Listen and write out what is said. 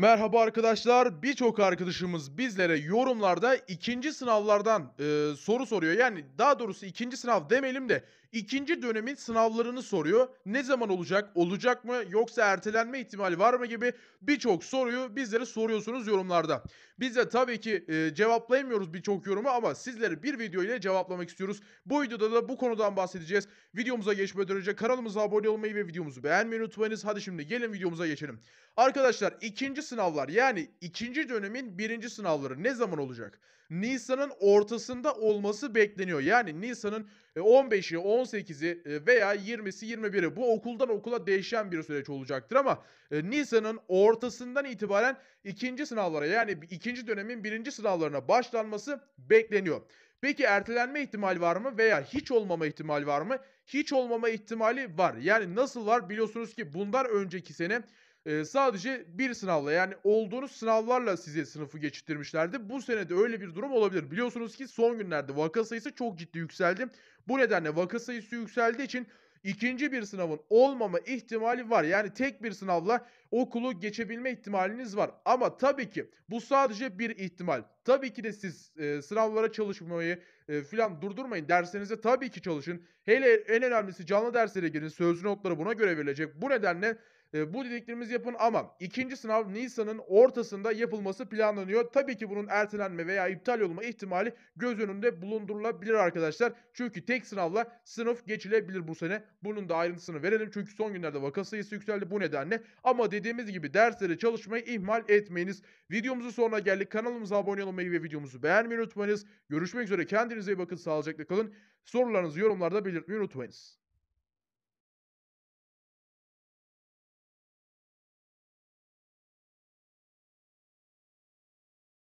Merhaba arkadaşlar. Birçok arkadaşımız bizlere yorumlarda ikinci sınavlardan e, soru soruyor. Yani daha doğrusu ikinci sınav demelim de ikinci dönemin sınavlarını soruyor. Ne zaman olacak? Olacak mı? Yoksa ertelenme ihtimali var mı gibi birçok soruyu bizlere soruyorsunuz yorumlarda. Biz de tabii ki e, cevaplayamıyoruz birçok yorumu ama sizleri bir video ile cevaplamak istiyoruz. Bu videoda da bu konudan bahsedeceğiz. Videomuza geçmeden önce kanalımıza abone olmayı ve videomuzu beğenmeyi unutmayınız. Hadi şimdi gelin videomuza geçelim. Arkadaşlar ikinci sınavlar yani ikinci dönemin birinci sınavları ne zaman olacak? Nisan'ın ortasında olması bekleniyor. Yani Nisan'ın 15'i, e, 18'i e, veya 20'si, 21'i bu okuldan okula değişen bir süreç olacaktır ama e, Nisan'ın ortasından itibaren ikinci sınavlara yani ikinci dönemin birinci sınavlarına başlanması bekleniyor. Peki ertelenme ihtimal var mı veya hiç olmama ihtimal var mı? Hiç olmama ihtimali var. Yani nasıl var biliyorsunuz ki bundan önceki sene e, sadece bir sınavla yani olduğunuz sınavlarla size sınıfı geçirtmişlerdi. Bu sene de öyle bir durum olabilir. Biliyorsunuz ki son günlerde vaka sayısı çok ciddi yükseldi. Bu nedenle vaka sayısı yükseldiği için ikinci bir sınavın olmama ihtimali var. Yani tek bir sınavla okulu geçebilme ihtimaliniz var. Ama tabii ki bu sadece bir ihtimal. Tabii ki de siz e, sınavlara çalışmayı e, filan durdurmayın. Derslerinize tabii ki çalışın. Hele en önemlisi canlı derslere girin. Sözlü notları buna göre verilecek. Bu nedenle bu dediklerimizi yapın ama ikinci sınav Nisan'ın ortasında yapılması planlanıyor. Tabii ki bunun ertelenme veya iptal olma ihtimali göz önünde bulundurulabilir arkadaşlar. Çünkü tek sınavla sınıf geçilebilir bu sene. Bunun da ayrıntısını verelim. Çünkü son günlerde vaka sayısı yükseldi bu nedenle. Ama dediğimiz gibi dersleri çalışmayı ihmal etmeyiniz. Videomuzun sonuna geldik. Kanalımıza abone olmayı ve videomuzu beğenmeyi unutmayınız. Görüşmek üzere. Kendinize iyi bakın. Sağlıcakla kalın. Sorularınızı yorumlarda belirtmeyi unutmayınız.